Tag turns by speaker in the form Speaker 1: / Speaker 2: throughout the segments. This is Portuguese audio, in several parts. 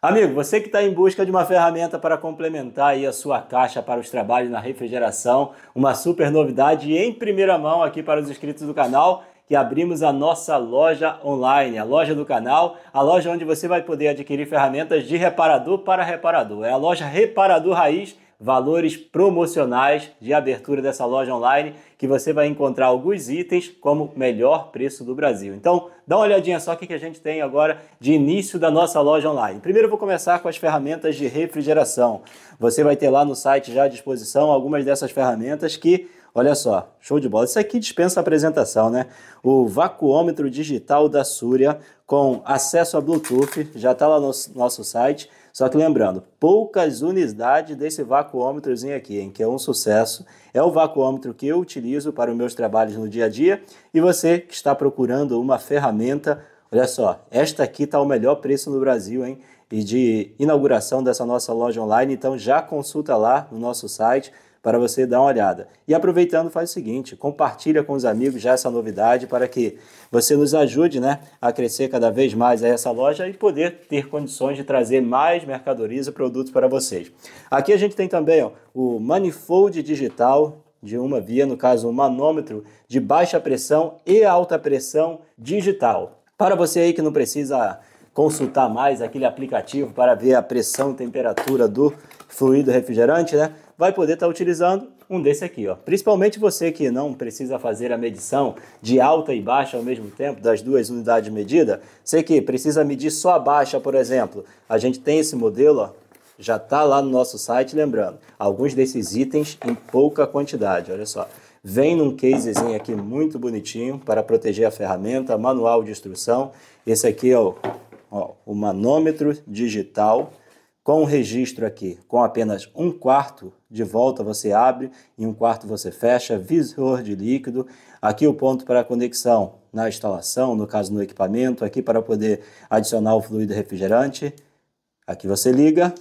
Speaker 1: Amigo, você que está em busca de uma ferramenta para complementar aí a sua caixa para os trabalhos na refrigeração, uma super novidade em primeira mão aqui para os inscritos do canal, que abrimos a nossa loja online, a loja do canal, a loja onde você vai poder adquirir ferramentas de reparador para reparador. É a loja Reparador Raiz valores promocionais de abertura dessa loja online, que você vai encontrar alguns itens como melhor preço do Brasil. Então, dá uma olhadinha só o que a gente tem agora de início da nossa loja online. Primeiro eu vou começar com as ferramentas de refrigeração. Você vai ter lá no site já à disposição algumas dessas ferramentas que Olha só, show de bola. Isso aqui dispensa a apresentação, né? O vacuômetro digital da Súria com acesso a Bluetooth, já está lá no nosso site. Só que lembrando, poucas unidades desse vacuômetrozinho aqui, hein, que é um sucesso. É o vacuômetro que eu utilizo para os meus trabalhos no dia a dia. E você que está procurando uma ferramenta, olha só, esta aqui está o melhor preço no Brasil, hein? E de inauguração dessa nossa loja online, então já consulta lá no nosso site para você dar uma olhada. E aproveitando, faz o seguinte, compartilha com os amigos já essa novidade para que você nos ajude né, a crescer cada vez mais essa loja e poder ter condições de trazer mais mercadorias e produtos para vocês. Aqui a gente tem também ó, o manifold digital de uma via, no caso um manômetro de baixa pressão e alta pressão digital. Para você aí que não precisa consultar mais aquele aplicativo para ver a pressão e temperatura do fluido refrigerante, né? vai poder estar tá utilizando um desse aqui, ó. Principalmente você que não precisa fazer a medição de alta e baixa ao mesmo tempo das duas unidades de medida, você que precisa medir só a baixa, por exemplo, a gente tem esse modelo, ó, já está lá no nosso site, lembrando, alguns desses itens em pouca quantidade, olha só. Vem num casezinho aqui muito bonitinho para proteger a ferramenta, manual de instrução. Esse aqui é o, ó, o manômetro digital com o registro aqui, com apenas um quarto de volta você abre e um quarto você fecha, visor de líquido, aqui o ponto para conexão na instalação, no caso no equipamento, aqui para poder adicionar o fluido refrigerante, aqui você liga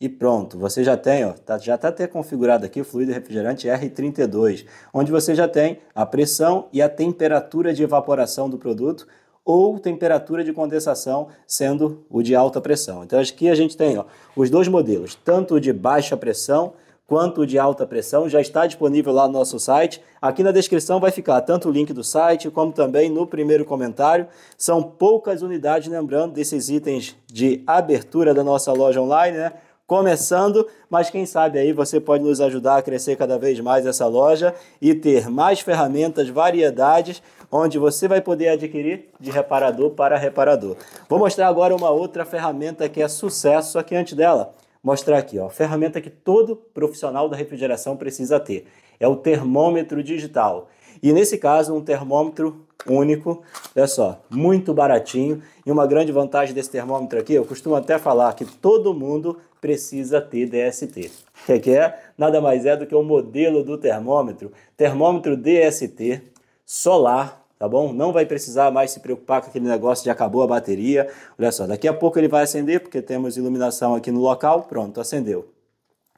Speaker 1: e pronto, você já tem, ó, tá, já está até configurado aqui o fluido refrigerante R32, onde você já tem a pressão e a temperatura de evaporação do produto, ou temperatura de condensação sendo o de alta pressão. Então aqui a gente tem ó, os dois modelos, tanto o de baixa pressão quanto o de alta pressão, já está disponível lá no nosso site. Aqui na descrição vai ficar tanto o link do site como também no primeiro comentário. São poucas unidades, lembrando, desses itens de abertura da nossa loja online, né? começando, mas quem sabe aí você pode nos ajudar a crescer cada vez mais essa loja e ter mais ferramentas, variedades onde você vai poder adquirir de reparador para reparador. Vou mostrar agora uma outra ferramenta que é sucesso, só que antes dela, mostrar aqui, ó, ferramenta que todo profissional da refrigeração precisa ter. É o termômetro digital. E nesse caso, um termômetro único, olha só, muito baratinho. E uma grande vantagem desse termômetro aqui, eu costumo até falar que todo mundo precisa ter DST. O que é? Nada mais é do que o modelo do termômetro, termômetro DST, solar, tá bom? Não vai precisar mais se preocupar com aquele negócio de acabou a bateria. Olha só, daqui a pouco ele vai acender porque temos iluminação aqui no local. Pronto, acendeu.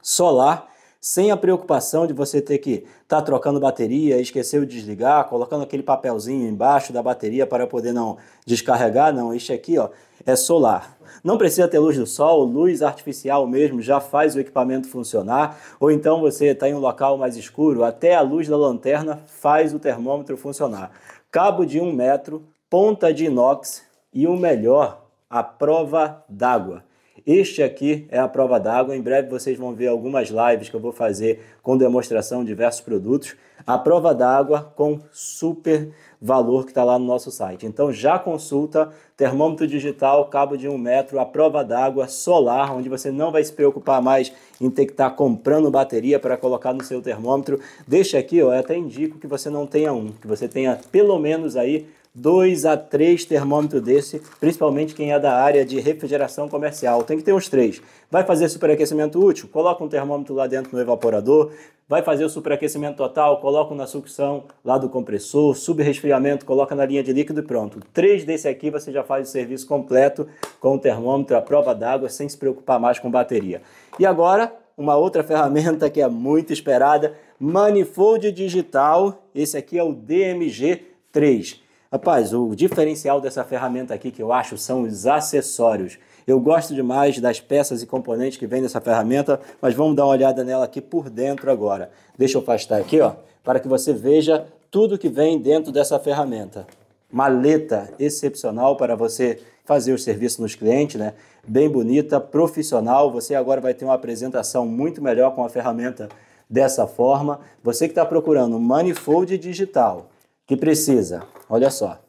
Speaker 1: Solar sem a preocupação de você ter que estar tá trocando bateria, esqueceu de desligar, colocando aquele papelzinho embaixo da bateria para poder não descarregar, não. Este aqui, ó, é solar. Não precisa ter luz do sol, luz artificial mesmo já faz o equipamento funcionar. Ou então você está em um local mais escuro, até a luz da lanterna faz o termômetro funcionar. Cabo de um metro, ponta de inox e o melhor, a prova d'água. Este aqui é a prova d'água. Em breve vocês vão ver algumas lives que eu vou fazer com demonstração de diversos produtos. A prova d'água com super valor que está lá no nosso site. Então já consulta termômetro digital, cabo de um metro, a prova d'água solar, onde você não vai se preocupar mais em ter que estar tá comprando bateria para colocar no seu termômetro. Deixa aqui, ó, eu até indico que você não tenha um, que você tenha pelo menos aí dois a três termômetros desse, principalmente quem é da área de refrigeração comercial. Tem que ter uns três. Vai fazer superaquecimento útil? Coloca um termômetro lá dentro no evaporador. Vai fazer o superaquecimento total? Coloca na sucção lá do compressor. Subresfriamento, coloca na linha de líquido e pronto. Três desse aqui você já faz o serviço completo com o termômetro à prova d'água, sem se preocupar mais com bateria. E agora, uma outra ferramenta que é muito esperada, manifold digital. Esse aqui é o DMG 3. Rapaz, o diferencial dessa ferramenta aqui que eu acho são os acessórios. Eu gosto demais das peças e componentes que vem nessa ferramenta, mas vamos dar uma olhada nela aqui por dentro agora. Deixa eu afastar aqui, ó, para que você veja tudo que vem dentro dessa ferramenta. Maleta excepcional para você fazer o serviço nos clientes, né? Bem bonita, profissional. Você agora vai ter uma apresentação muito melhor com a ferramenta dessa forma. Você que está procurando um manifold digital que precisa, olha só,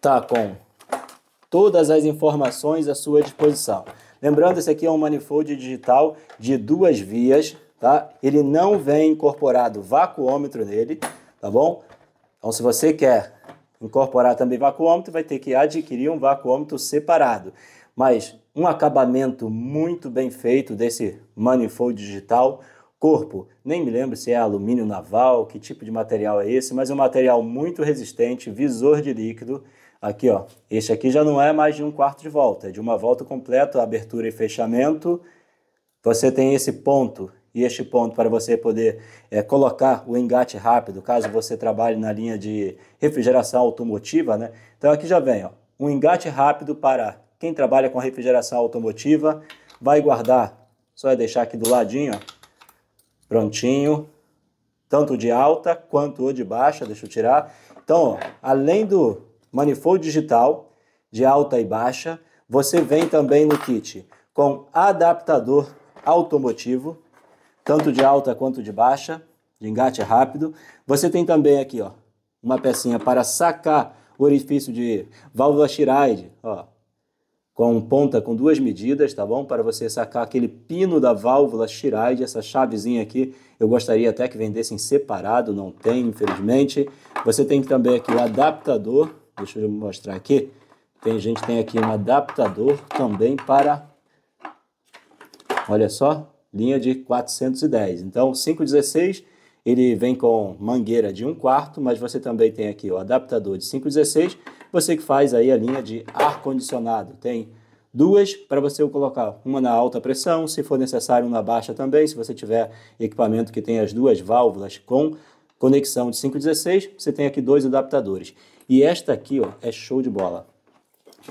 Speaker 1: tá com todas as informações à sua disposição. Lembrando, esse aqui é um manifold digital de duas vias, tá? Ele não vem incorporado vacuômetro nele, tá bom? Então, se você quer incorporar também vacuômetro, vai ter que adquirir um vacuômetro separado. Mas um acabamento muito bem feito desse manifold digital, corpo. Nem me lembro se é alumínio naval, que tipo de material é esse, mas é um material muito resistente, visor de líquido. Aqui, ó, este aqui já não é mais de um quarto de volta, é de uma volta completa, abertura e fechamento. Você tem esse ponto e este ponto para você poder é, colocar o engate rápido, caso você trabalhe na linha de refrigeração automotiva, né? Então aqui já vem, ó, um engate rápido para quem trabalha com refrigeração automotiva, vai guardar, só é deixar aqui do ladinho, ó, Prontinho. Tanto de alta quanto o de baixa, deixa eu tirar. Então, ó, além do manifold digital de alta e baixa, você vem também no kit com adaptador automotivo, tanto de alta quanto de baixa, de engate rápido. Você tem também aqui, ó, uma pecinha para sacar o orifício de válvula Shiride, ó, com ponta com duas medidas, tá bom? Para você sacar aquele pino da válvula Shiride, essa chavezinha aqui, eu gostaria até que vendessem separado, não tem, infelizmente. Você tem também aqui o adaptador, deixa eu mostrar aqui. Tem gente tem aqui um adaptador também para Olha só, linha de 410. Então, 516 ele vem com mangueira de 1 quarto, mas você também tem aqui o adaptador de 516 você que faz aí a linha de ar-condicionado, tem duas para você colocar uma na alta pressão, se for necessário uma baixa também, se você tiver equipamento que tem as duas válvulas com conexão de 516, você tem aqui dois adaptadores. E esta aqui ó, é show de bola.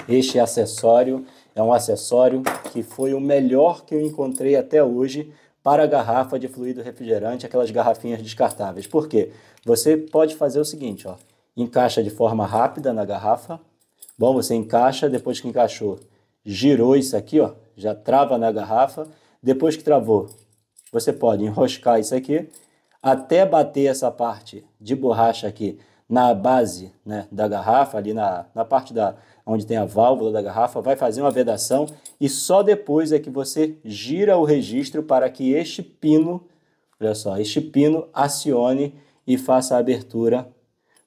Speaker 1: Este acessório é um acessório que foi o melhor que eu encontrei até hoje para a garrafa de fluido refrigerante, aquelas garrafinhas descartáveis. Por quê? Você pode fazer o seguinte, ó encaixa de forma rápida na garrafa. Bom, você encaixa, depois que encaixou, girou isso aqui, ó, já trava na garrafa. Depois que travou, você pode enroscar isso aqui até bater essa parte de borracha aqui na base né, da garrafa, ali na, na parte da, onde tem a válvula da garrafa, vai fazer uma vedação e só depois é que você gira o registro para que este pino, olha só, este pino acione e faça a abertura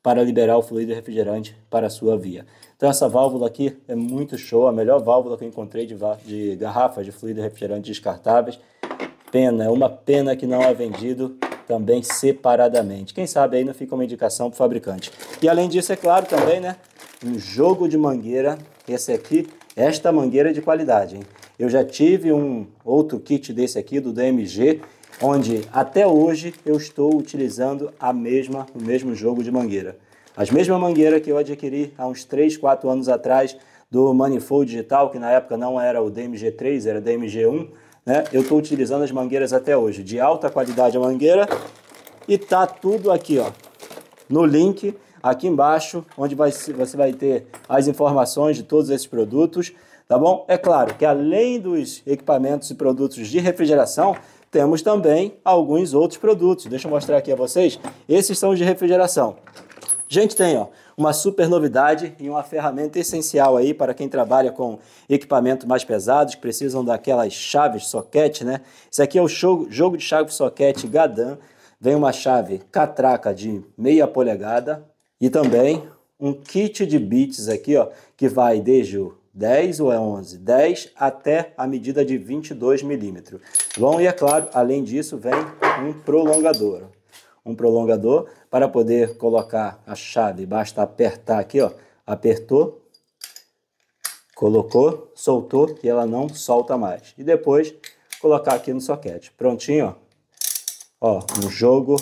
Speaker 1: para liberar o fluido refrigerante para a sua via. Então essa válvula aqui é muito show, a melhor válvula que eu encontrei de, de garrafas de fluido refrigerante descartáveis. Pena, é uma pena que não é vendido também separadamente. Quem sabe aí não fica uma indicação para o fabricante. E além disso, é claro também, né, um jogo de mangueira, esse aqui esta mangueira é de qualidade. Hein? Eu já tive um outro kit desse aqui, do DMG, onde até hoje eu estou utilizando a mesma, o mesmo jogo de mangueira. As mesmas mangueiras que eu adquiri há uns 3, 4 anos atrás do Manifold Digital, que na época não era o DMG3, era o DMG1, né? eu estou utilizando as mangueiras até hoje. De alta qualidade a mangueira e tá tudo aqui ó, no link aqui embaixo, onde vai, você vai ter as informações de todos esses produtos, tá bom? É claro que além dos equipamentos e produtos de refrigeração, temos também alguns outros produtos. Deixa eu mostrar aqui a vocês. Esses são os de refrigeração. A gente tem ó, uma super novidade e uma ferramenta essencial aí para quem trabalha com equipamentos mais pesados, que precisam daquelas chaves soquete, né? Isso aqui é o jogo de chave soquete Gadan. Vem uma chave catraca de meia polegada, e também um kit de bits aqui, ó, que vai desde o 10 ou é 11, 10 até a medida de 22 milímetros. Bom, e é claro, além disso vem um prolongador. Um prolongador para poder colocar a chave, basta apertar aqui, ó, apertou, colocou, soltou e ela não solta mais. E depois colocar aqui no soquete. Prontinho, ó. Ó, um jogo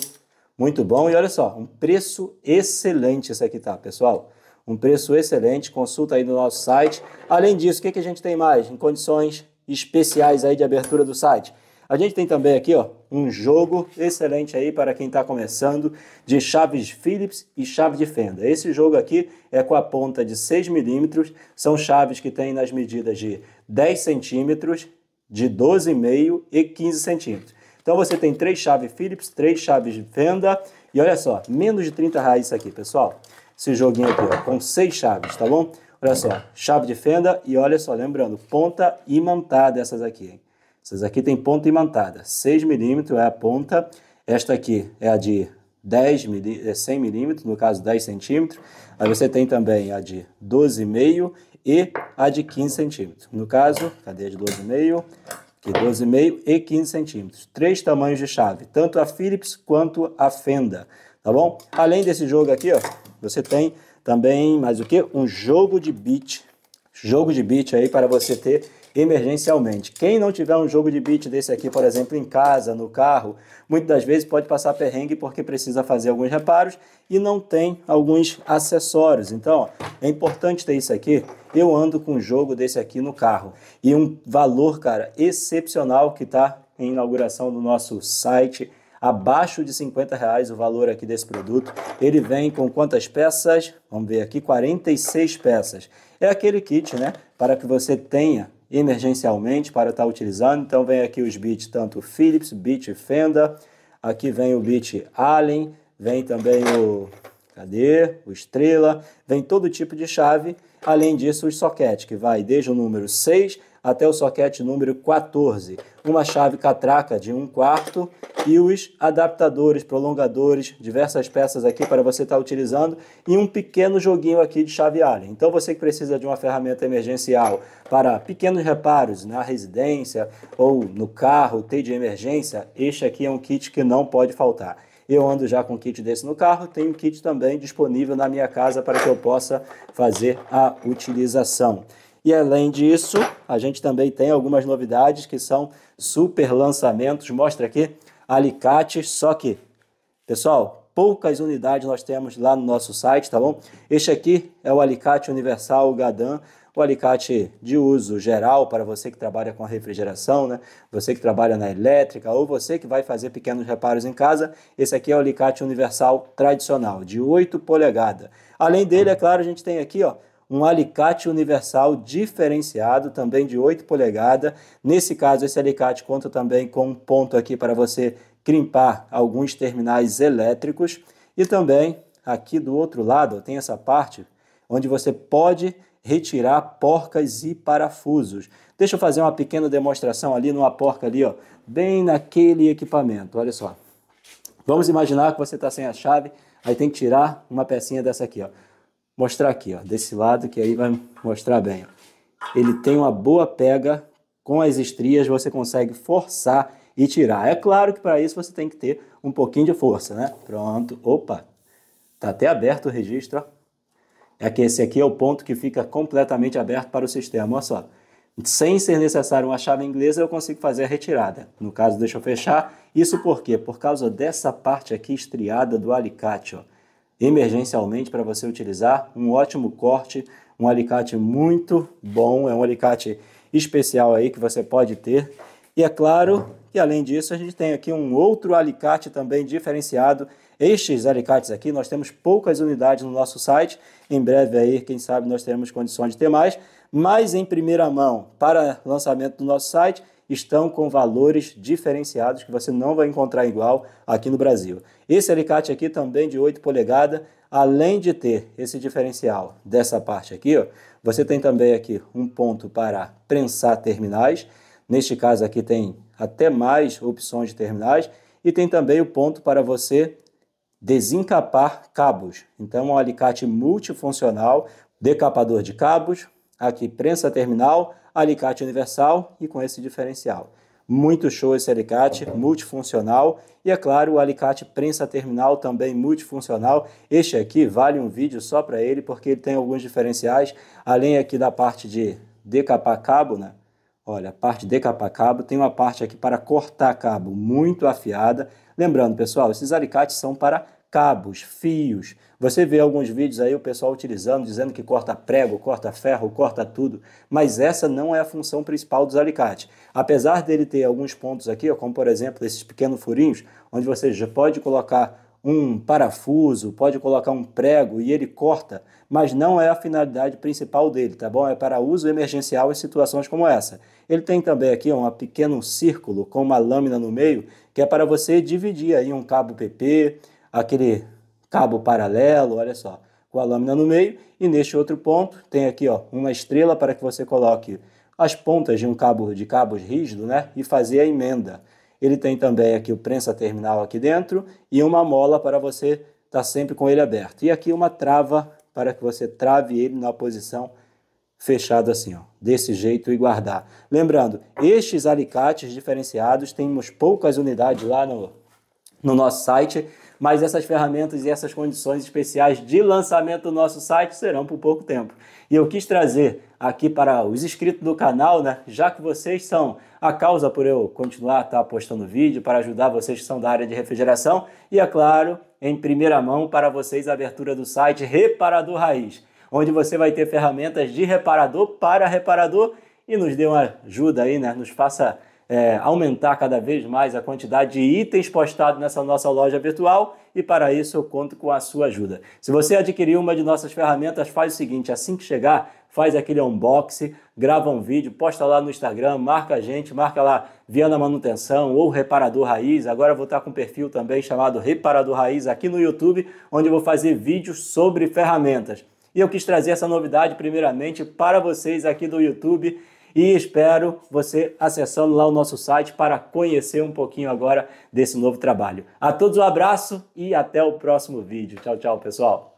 Speaker 1: muito bom. E olha só, um preço excelente esse aqui tá, pessoal. Um preço excelente, consulta aí no nosso site. Além disso, o que, que a gente tem mais? Em condições especiais aí de abertura do site. A gente tem também aqui ó, um jogo excelente aí para quem está começando de chaves Phillips e chave de fenda. Esse jogo aqui é com a ponta de 6 milímetros, são chaves que tem nas medidas de 10 centímetros, de 12,5 e 15 centímetros. Então você tem três chaves Phillips, três chaves de fenda E olha só, menos de 30 reais isso aqui, pessoal. Esse joguinho aqui, ó, com seis chaves, tá bom? Olha só, chave de fenda e olha só, lembrando, ponta imantada essas aqui, hein? Essas aqui tem ponta imantada. 6 milímetros é a ponta. Esta aqui é a de 10 100 é milímetros, no caso 10 centímetros. Aí você tem também a de 12,5 e a de 15 centímetros. No caso, cadê a de 12,5? de 12,5 e 15 centímetros. Três tamanhos de chave, tanto a Philips quanto a Fenda, tá bom? Além desse jogo aqui, ó, você tem também, mais o que? Um jogo de beat, jogo de beat aí para você ter emergencialmente. Quem não tiver um jogo de beat desse aqui, por exemplo, em casa, no carro, muitas das vezes pode passar perrengue porque precisa fazer alguns reparos e não tem alguns acessórios. Então, ó, é importante ter isso aqui. Eu ando com um jogo desse aqui no carro. E um valor, cara, excepcional que está em inauguração do nosso site abaixo de 50 reais o valor aqui desse produto. Ele vem com quantas peças? Vamos ver aqui, 46 peças. É aquele kit, né? Para que você tenha emergencialmente para estar utilizando. Então vem aqui os bits tanto Philips, bit Fenda, aqui vem o bit Allen, vem também o cadê? O estrela, vem todo tipo de chave. Além disso, os soquetes que vai desde o número 6 até o soquete número 14, uma chave catraca de 1 um quarto e os adaptadores, prolongadores, diversas peças aqui para você estar tá utilizando e um pequeno joguinho aqui de chave Allen. Então você que precisa de uma ferramenta emergencial para pequenos reparos na residência ou no carro, tem de emergência, este aqui é um kit que não pode faltar. Eu ando já com kit desse no carro, tenho um kit também disponível na minha casa para que eu possa fazer a utilização. E além disso, a gente também tem algumas novidades que são super lançamentos. Mostra aqui alicates, só que, pessoal, poucas unidades nós temos lá no nosso site, tá bom? Este aqui é o alicate universal Gadan, o alicate de uso geral para você que trabalha com a refrigeração, né? Você que trabalha na elétrica ou você que vai fazer pequenos reparos em casa, esse aqui é o alicate universal tradicional, de 8 polegadas. Além dele, é claro, a gente tem aqui, ó, um alicate universal diferenciado, também de 8 polegadas. Nesse caso, esse alicate conta também com um ponto aqui para você crimpar alguns terminais elétricos. E também, aqui do outro lado, tem essa parte onde você pode retirar porcas e parafusos. Deixa eu fazer uma pequena demonstração ali numa porca ali, ó, bem naquele equipamento, olha só. Vamos imaginar que você está sem a chave, aí tem que tirar uma pecinha dessa aqui, ó mostrar aqui, ó, desse lado que aí vai mostrar bem. Ele tem uma boa pega com as estrias, você consegue forçar e tirar. É claro que para isso você tem que ter um pouquinho de força, né? Pronto, opa, tá até aberto o registro. Ó. É que esse aqui é o ponto que fica completamente aberto para o sistema, olha só. Sem ser necessário uma chave inglesa, eu consigo fazer a retirada. No caso, deixa eu fechar. Isso por quê? Por causa dessa parte aqui estriada do alicate, ó emergencialmente para você utilizar. Um ótimo corte, um alicate muito bom, é um alicate especial aí que você pode ter. E é claro que além disso a gente tem aqui um outro alicate também diferenciado. Estes alicates aqui nós temos poucas unidades no nosso site. Em breve aí, quem sabe nós teremos condições de ter mais, mas em primeira mão para lançamento do nosso site estão com valores diferenciados que você não vai encontrar igual aqui no Brasil. Esse alicate aqui também de 8 polegadas, além de ter esse diferencial dessa parte aqui, ó, você tem também aqui um ponto para prensar terminais. Neste caso aqui tem até mais opções de terminais e tem também o ponto para você desencapar cabos. Então é um alicate multifuncional, decapador de cabos, aqui prensa terminal, alicate universal e com esse diferencial. Muito show esse alicate, multifuncional. E é claro, o alicate prensa terminal também multifuncional. Este aqui vale um vídeo só para ele, porque ele tem alguns diferenciais. Além aqui da parte de decapar cabo, né? Olha, parte de decapar cabo, tem uma parte aqui para cortar cabo muito afiada. Lembrando, pessoal, esses alicates são para cabos, fios. Você vê alguns vídeos aí o pessoal utilizando, dizendo que corta prego, corta ferro, corta tudo, mas essa não é a função principal dos alicates. Apesar dele ter alguns pontos aqui, como por exemplo esses pequenos furinhos, onde você já pode colocar um parafuso, pode colocar um prego e ele corta, mas não é a finalidade principal dele, tá bom? É para uso emergencial em situações como essa. Ele tem também aqui um pequeno círculo com uma lâmina no meio, que é para você dividir aí um cabo PP, aquele cabo paralelo, olha só, com a lâmina no meio, e neste outro ponto tem aqui ó, uma estrela para que você coloque as pontas de um cabo de cabos rígido, né, e fazer a emenda. Ele tem também aqui o prensa terminal aqui dentro e uma mola para você estar tá sempre com ele aberto. E aqui uma trava para que você trave ele na posição fechado assim, ó, desse jeito e guardar. Lembrando, estes alicates diferenciados, temos poucas unidades lá no, no nosso site, mas essas ferramentas e essas condições especiais de lançamento do nosso site serão por pouco tempo. E eu quis trazer aqui para os inscritos do canal, né? Já que vocês são a causa por eu continuar tá postando vídeo para ajudar vocês que são da área de refrigeração e é claro, em primeira mão para vocês a abertura do site Reparador Raiz, onde você vai ter ferramentas de reparador para reparador e nos dê uma ajuda aí, né? Nos faça é, aumentar cada vez mais a quantidade de itens postados nessa nossa loja virtual e para isso eu conto com a sua ajuda. Se você adquirir uma de nossas ferramentas, faz o seguinte: assim que chegar, faz aquele unboxing, grava um vídeo, posta lá no Instagram, marca a gente, marca lá Viana Manutenção ou Reparador Raiz. Agora vou estar com um perfil também chamado Reparador Raiz aqui no YouTube, onde eu vou fazer vídeos sobre ferramentas. E eu quis trazer essa novidade primeiramente para vocês aqui do YouTube e espero você acessando lá o nosso site para conhecer um pouquinho agora desse novo trabalho. A todos um abraço e até o próximo vídeo. Tchau, tchau, pessoal.